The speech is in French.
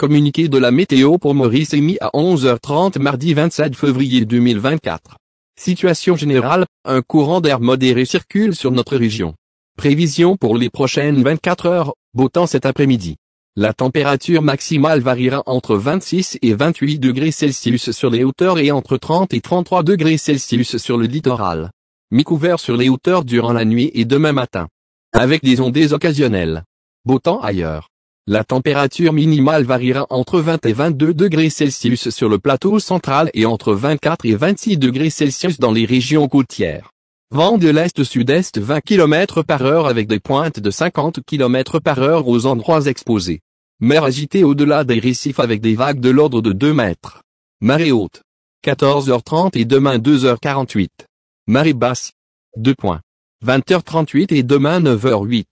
Communiqué de la météo pour Maurice émis à 11h30 mardi 27 février 2024. Situation générale, un courant d'air modéré circule sur notre région. Prévision pour les prochaines 24 heures, beau temps cet après-midi. La température maximale variera entre 26 et 28 degrés Celsius sur les hauteurs et entre 30 et 33 degrés Celsius sur le littoral. Mi-couvert sur les hauteurs durant la nuit et demain matin. Avec des ondées occasionnelles. Beau temps ailleurs. La température minimale variera entre 20 et 22 degrés Celsius sur le plateau central et entre 24 et 26 degrés Celsius dans les régions côtières. Vent de l'est-sud-est 20 km par heure avec des pointes de 50 km par heure aux endroits exposés. Mer agitée au-delà des récifs avec des vagues de l'ordre de 2 mètres. Marée haute. 14h30 et demain 2h48. Marée basse. 2 points. 20h38 et demain 9h08.